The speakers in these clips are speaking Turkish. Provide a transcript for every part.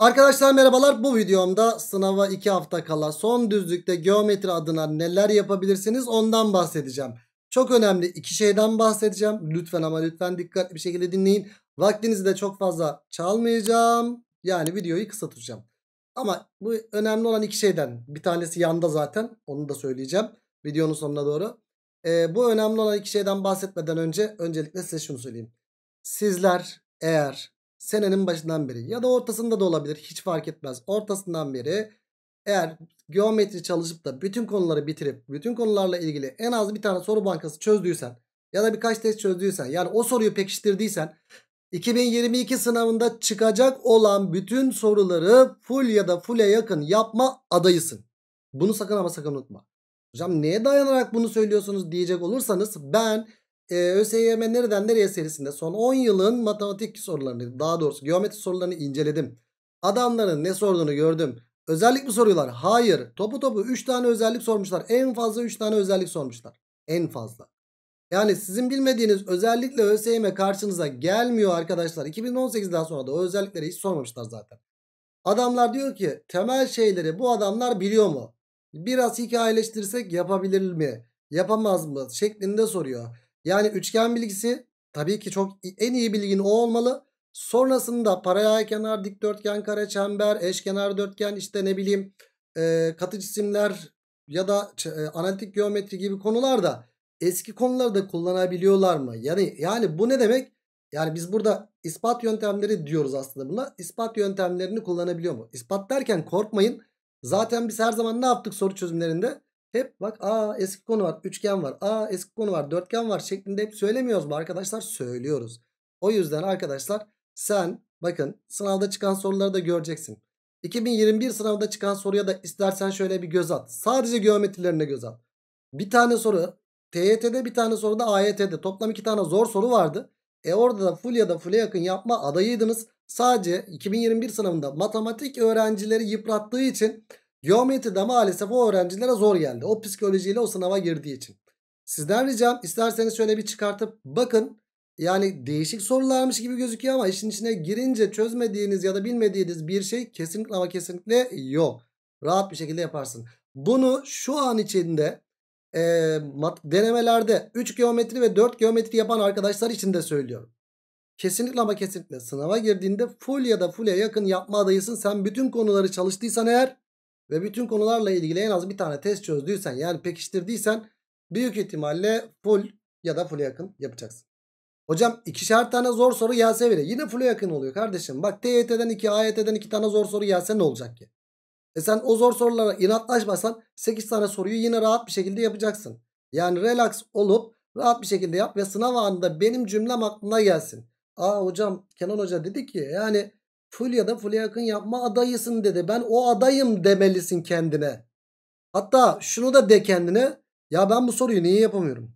Arkadaşlar merhabalar bu videomda sınava 2 hafta kala son düzlükte geometri adına neler yapabilirsiniz ondan bahsedeceğim. Çok önemli iki şeyden bahsedeceğim. Lütfen ama lütfen dikkatli bir şekilde dinleyin. Vaktinizi de çok fazla çalmayacağım. Yani videoyu kısa tutacağım. Ama bu önemli olan iki şeyden bir tanesi yanda zaten onu da söyleyeceğim videonun sonuna doğru. Ee, bu önemli olan iki şeyden bahsetmeden önce öncelikle size şunu söyleyeyim. Sizler eğer senenin başından beri ya da ortasında da olabilir hiç fark etmez. Ortasından beri eğer geometri çalışıp da bütün konuları bitirip bütün konularla ilgili en az bir tane soru bankası çözdüysen ya da birkaç test çözdüysen yani o soruyu pekiştirdiysen 2022 sınavında çıkacak olan bütün soruları full ya da full'e yakın yapma adayısın. Bunu sakın ama sakın unutma. Hocam neye dayanarak bunu söylüyorsunuz diyecek olursanız ben e, ÖSYM nereden nereye serisinde son 10 yılın matematik sorularını daha doğrusu geometri sorularını inceledim. Adamların ne sorduğunu gördüm. Özellik mi soruyorlar? Hayır. Topu topu 3 tane özellik sormuşlar. En fazla 3 tane özellik sormuşlar. En fazla. Yani sizin bilmediğiniz özellikle ÖSYM karşınıza gelmiyor arkadaşlar. 2018'den sonra da o özellikleri hiç sormamışlar zaten. Adamlar diyor ki temel şeyleri bu adamlar biliyor mu? Biraz hikayeleştirsek yapabilir mi? Yapamaz mı? Şeklinde soruyor. Yani üçgen bilgisi tabii ki çok en iyi bilgin o olmalı. Sonrasında paraya kenar, dikdörtgen, kare çember, eşkenar dörtgen işte ne bileyim e, katı cisimler ya da e, analitik geometri gibi konularda eski da kullanabiliyorlar mı? Yani yani bu ne demek? Yani biz burada ispat yöntemleri diyoruz aslında buna. İspat yöntemlerini kullanabiliyor mu? İspat derken korkmayın. Zaten biz her zaman ne yaptık soru çözümlerinde? Hep bak a eski konu var, üçgen var, a eski konu var, dörtgen var şeklinde hep söylemiyoruz mu arkadaşlar? Söylüyoruz. O yüzden arkadaşlar sen bakın sınavda çıkan soruları da göreceksin. 2021 sınavda çıkan soruya da istersen şöyle bir göz at. Sadece geometrilerine göz at. Bir tane soru TYT'de bir tane soru da AYT'de. Toplam iki tane zor soru vardı. E orada da full ya da full'e yakın yapma adayıydınız. Sadece 2021 sınavında matematik öğrencileri yıprattığı için Geometride maalesef o öğrencilere zor geldi. O psikolojiyle o sınava girdiği için. Sizden ricam isterseniz şöyle bir çıkartıp bakın. Yani değişik sorularmış gibi gözüküyor ama işin içine girince çözmediğiniz ya da bilmediğiniz bir şey kesinlikle ama kesinlikle yok. Rahat bir şekilde yaparsın. Bunu şu an içinde e, denemelerde 3 geometri ve 4 geometri yapan arkadaşlar için de söylüyorum. Kesinlikle ama kesinlikle sınava girdiğinde full ya da full'e yakın yapma adayısın. Sen bütün konuları çalıştıysan eğer ve bütün konularla ilgili en az bir tane test çözdüysen yani pekiştirdiysen büyük ihtimalle full ya da full yakın yapacaksın. Hocam ikişer tane zor soru gelse bile yine full yakın oluyor kardeşim. Bak TYT'den iki, AYT'den iki tane zor soru gelse ne olacak ki? E sen o zor sorulara inatlaşmasan 8 tane soruyu yine rahat bir şekilde yapacaksın. Yani relax olup rahat bir şekilde yap ve sınav anında benim cümlem aklına gelsin. Aa hocam Kenan Hoca dedi ki yani Full ya da full'e yakın yapma adayısın dedi. Ben o adayım demelisin kendine. Hatta şunu da de kendine. Ya ben bu soruyu niye yapamıyorum?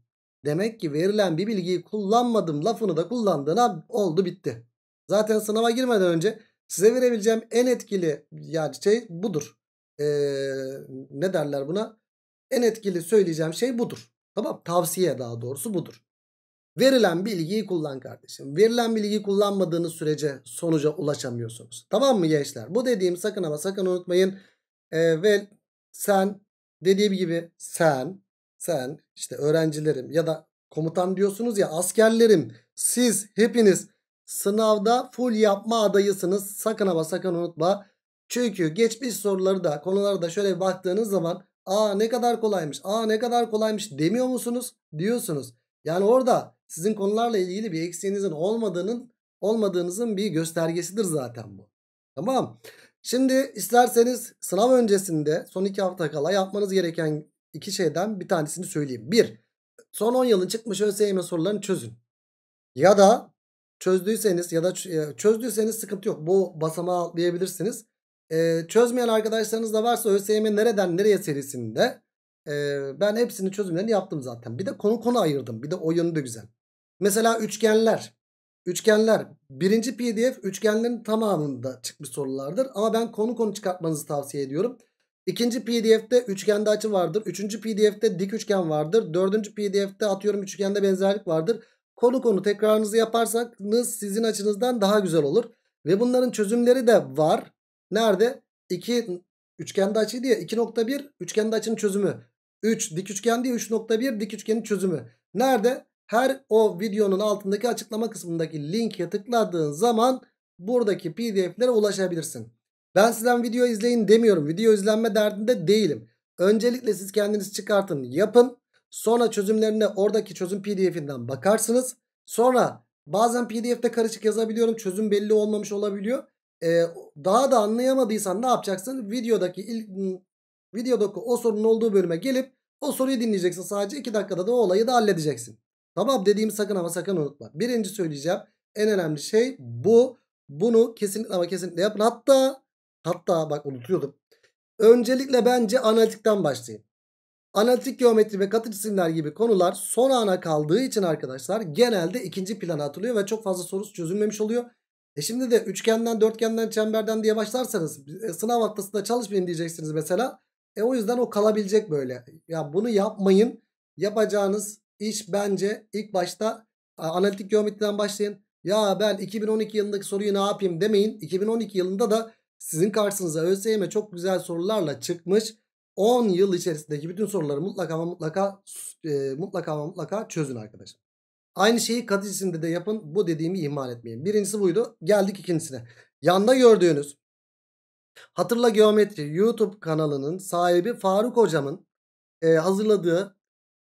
Demek ki verilen bir bilgiyi kullanmadım lafını da kullandığına oldu bitti. Zaten sınava girmeden önce size verebileceğim en etkili yani şey budur. Ee, ne derler buna? En etkili söyleyeceğim şey budur. Tamam tavsiye daha doğrusu budur. Verilen bilgiyi kullan kardeşim. Verilen bilgiyi kullanmadığınız sürece sonuca ulaşamıyorsunuz. Tamam mı gençler? Bu dediğim sakın ama sakın unutmayın. Ee, ve sen dediğim gibi sen sen işte öğrencilerim ya da komutan diyorsunuz ya askerlerim siz hepiniz sınavda full yapma adayısınız. Sakın ama sakın unutma. Çünkü geçmiş soruları da konulara da şöyle baktığınız zaman aa ne kadar kolaymış aa ne kadar kolaymış demiyor musunuz diyorsunuz. Yani orada sizin konularla ilgili bir eksiğinizin olmadığının olmadığınızın bir göstergesidir zaten bu. Tamam. Şimdi isterseniz sınav öncesinde son iki hafta kala yapmanız gereken iki şeyden bir tanesini söyleyeyim. Bir, son 10 yılın çıkmış ÖSYM sorularını çözün. Ya da çözdüyseniz ya da çözdüyseniz sıkıntı yok. Bu basamağı atlayabilirsiniz. Ee, çözmeyen arkadaşlarınız da varsa ÖSYM nereden nereye serisinde e, ben hepsini çözümlerini yaptım zaten. Bir de konu konu ayırdım. Bir de oyunu da güzel. Mesela üçgenler. Üçgenler. Birinci pdf üçgenlerin tamamında çıkmış sorulardır. Ama ben konu konu çıkartmanızı tavsiye ediyorum. İkinci pdf'de üçgende açı vardır. Üçüncü pdf'de dik üçgen vardır. Dördüncü pdf'de atıyorum üçgende benzerlik vardır. Konu konu tekrarınızı yaparsanız sizin açınızdan daha güzel olur. Ve bunların çözümleri de var. Nerede? İki üçgende açı diye 2.1 üçgende açının çözümü. 3 dik üçgen diye 3.1 dik üçgenin çözümü. Nerede? Her o videonun altındaki açıklama kısmındaki linke tıkladığın zaman buradaki pdf'lere ulaşabilirsin. Ben sizden video izleyin demiyorum. Video izlenme derdinde değilim. Öncelikle siz kendiniz çıkartın yapın. Sonra çözümlerine oradaki çözüm pdf'inden bakarsınız. Sonra bazen pdf'de karışık yazabiliyorum. Çözüm belli olmamış olabiliyor. Ee, daha da anlayamadıysan ne yapacaksın? Videodaki ilk Videodaki o sorunun olduğu bölüme gelip o soruyu dinleyeceksin. Sadece 2 dakikada da o olayı da halledeceksin. Tamam dediğimi sakın ama sakın unutma. Birinci söyleyeceğim. En önemli şey bu. Bunu kesinlikle ama kesinlikle yapın. Hatta hatta bak unutuyordum. Öncelikle bence analitikten başlayın. Analitik geometri ve katı cisimler gibi konular son ana kaldığı için arkadaşlar genelde ikinci plana atılıyor ve çok fazla sorusu çözülmemiş oluyor. E şimdi de üçgenden, dörtgenden, çemberden diye başlarsanız e, sınav haftasında çalışmayın diyeceksiniz mesela. E o yüzden o kalabilecek böyle. Ya bunu yapmayın. Yapacağınız iş bence ilk başta analitik geometriden başlayın. Ya ben 2012 yılındaki soruyu ne yapayım demeyin. 2012 yılında da sizin karşınıza ÖSYM çok güzel sorularla çıkmış. 10 yıl içerisindeki bütün soruları mutlaka ama mutlaka e, mutlaka ama mutlaka çözün arkadaşlar. Aynı şeyi kat de yapın. Bu dediğimi ihmal etmeyin. Birincisi buydu. Geldik ikincisine. Yanda gördüğünüz Hatırla Geometri YouTube kanalının sahibi Faruk hocamın e, hazırladığı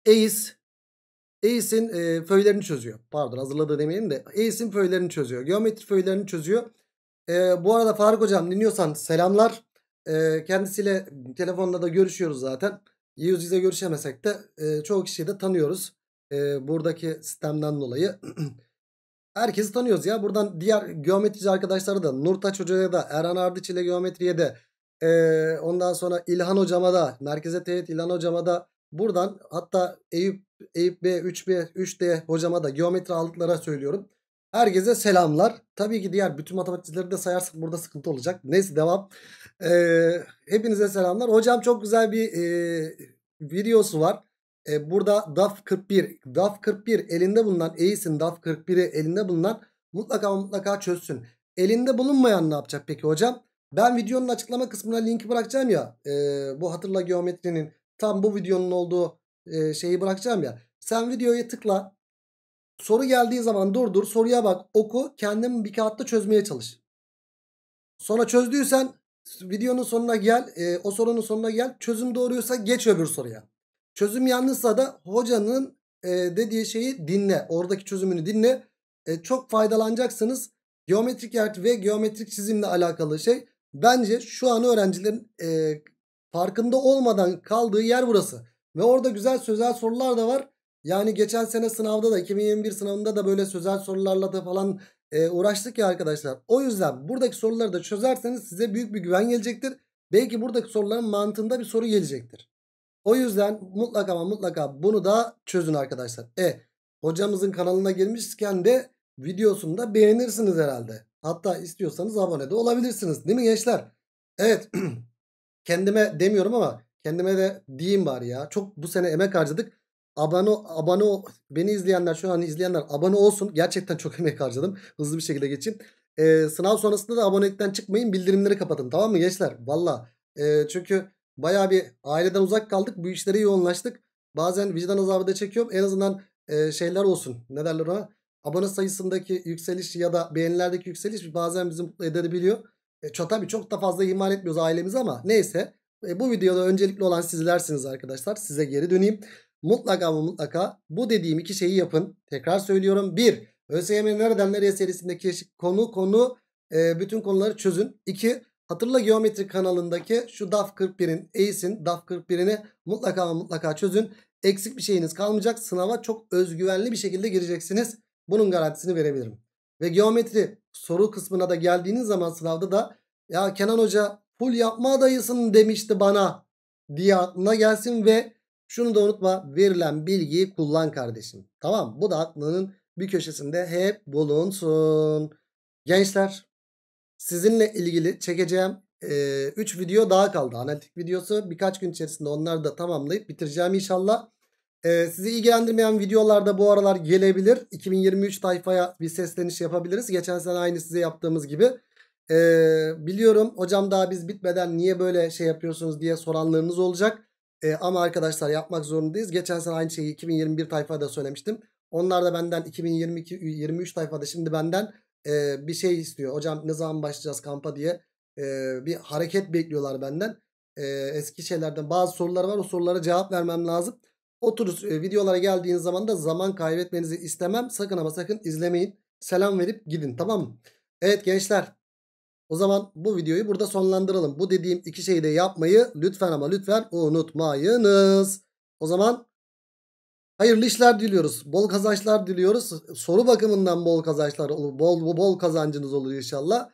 EIS EIS'in e, föylerini çözüyor. Pardon hazırladığı demeyelim de EIS'in föylerini çözüyor. Geometri föylerini çözüyor. E, bu arada Faruk hocam dinliyorsan selamlar. E, kendisiyle telefonda da görüşüyoruz zaten. Yüz yüze görüşemesek de e, çoğu kişiyi de tanıyoruz. E, buradaki sistemden dolayı. Herkesi tanıyoruz ya. Buradan diğer geometrici arkadaşlara da Nurtaç Hoca'ya da Erhan Ardıç ile geometriye de e, ondan sonra İlhan Hocama da Merkeze Teğet İlhan Hocama da buradan hatta Eyüp, Eyüp B, 3B, 3D hocama da geometri aldıklara söylüyorum. Herkese selamlar. Tabii ki diğer bütün matematikçileri de sayarsak burada sıkıntı olacak. Neyse devam. Ee, hepinize selamlar. Hocam çok güzel bir e, videosu var e, burada DAF 41 DAF 41 elinde bulunan eğisin DAF 41'i elinde bulunan mutlaka mutlaka çözsün. Elinde bulunmayan ne yapacak peki hocam? Ben videonun açıklama kısmına linki bırakacağım ya e, bu hatırla geometrinin tam bu videonun olduğu e, şeyi bırakacağım ya. Sen videoya tıkla soru geldiği zaman dur dur soruya bak oku kendin bir kağıtta çözmeye çalış. Sonra çözdüysen videonun sonuna gel e, o sorunun sonuna gel çözüm doğruysa geç öbür soruya. Çözüm yanlışsa da hocanın e, dediği şeyi dinle. Oradaki çözümünü dinle. E, çok faydalanacaksınız. Geometrik yer ve geometrik çizimle alakalı şey. Bence şu an öğrencilerin e, farkında olmadan kaldığı yer burası. Ve orada güzel sözel sorular da var. Yani geçen sene sınavda da 2021 sınavında da böyle sözel sorularla da falan e, uğraştık ya arkadaşlar. O yüzden buradaki soruları da çözerseniz size büyük bir güven gelecektir. Belki buradaki soruların mantığında bir soru gelecektir. O yüzden mutlaka ama mutlaka bunu da çözün arkadaşlar. E hocamızın kanalına girmişken de videosunu da beğenirsiniz herhalde. Hatta istiyorsanız abone de olabilirsiniz değil mi gençler? Evet kendime demiyorum ama kendime de diyeyim var ya. Çok bu sene emek harcadık. Abone, abone beni izleyenler şu an izleyenler abone olsun. Gerçekten çok emek harcadım. Hızlı bir şekilde geçeyim. Ee, sınav sonrasında da abonelikten çıkmayın bildirimleri kapatın tamam mı gençler? Valla. Ee, çünkü Baya bir aileden uzak kaldık. Bu işlere yoğunlaştık. Bazen vicdan azabı da çekiyorum. En azından e, şeyler olsun. Ne derler ona? Abone sayısındaki yükseliş ya da beğenilerdeki yükseliş bazen bizi mutlu edebiliyor. E, çok, tabii çok da fazla ihmal etmiyoruz ailemiz ama neyse. E, bu videoda öncelikli olan sizlersiniz arkadaşlar. Size geri döneyim. Mutlaka ama mutlaka bu dediğim iki şeyi yapın. Tekrar söylüyorum. Bir, ÖSYM nereden nereye serisindeki konu konu e, bütün konuları çözün. İki, Hatırla geometri kanalındaki şu DAF 41'in, ACE'in DAF 41'ini mutlaka mutlaka çözün. Eksik bir şeyiniz kalmayacak. Sınava çok özgüvenli bir şekilde gireceksiniz. Bunun garantisini verebilirim. Ve geometri soru kısmına da geldiğiniz zaman sınavda da ya Kenan Hoca full yapma adayısın demişti bana diye aklına gelsin ve şunu da unutma verilen bilgiyi kullan kardeşim. Tamam bu da aklının bir köşesinde hep bulunsun. Gençler sizinle ilgili çekeceğim 3 e, üç video daha kaldı. Analitik videosu birkaç gün içerisinde onları da tamamlayıp bitireceğim inşallah. E, sizi ilgilendirmeyen videolarda bu aralar gelebilir. 2023 tayfaya bir sesleniş yapabiliriz. Geçen sene aynı size yaptığımız gibi. E, biliyorum hocam daha biz bitmeden niye böyle şey yapıyorsunuz diye soranlarınız olacak. E, ama arkadaşlar yapmak zorundayız. Geçen sene aynı şeyi 2021 tayfada söylemiştim. Onlar da benden 2022 23 tayfada şimdi benden e, bir şey istiyor. Hocam ne zaman başlayacağız kampa diye e, bir hareket bekliyorlar benden. E, eski şeylerden bazı sorular var. O sorulara cevap vermem lazım. O e, videolara geldiğiniz zaman da zaman kaybetmenizi istemem. Sakın ama sakın izlemeyin. Selam verip gidin tamam mı? Evet gençler o zaman bu videoyu burada sonlandıralım. Bu dediğim iki şeyi de yapmayı lütfen ama lütfen unutmayınız. O zaman Hayırlı işler diliyoruz. Bol kazançlar diliyoruz. Soru bakımından bol kazançlar olur. Bol bol kazancınız olur inşallah.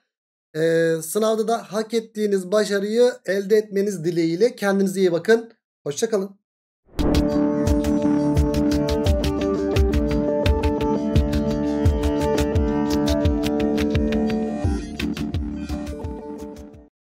Ee, sınavda da hak ettiğiniz başarıyı elde etmeniz dileğiyle kendinize iyi bakın. Hoşçakalın.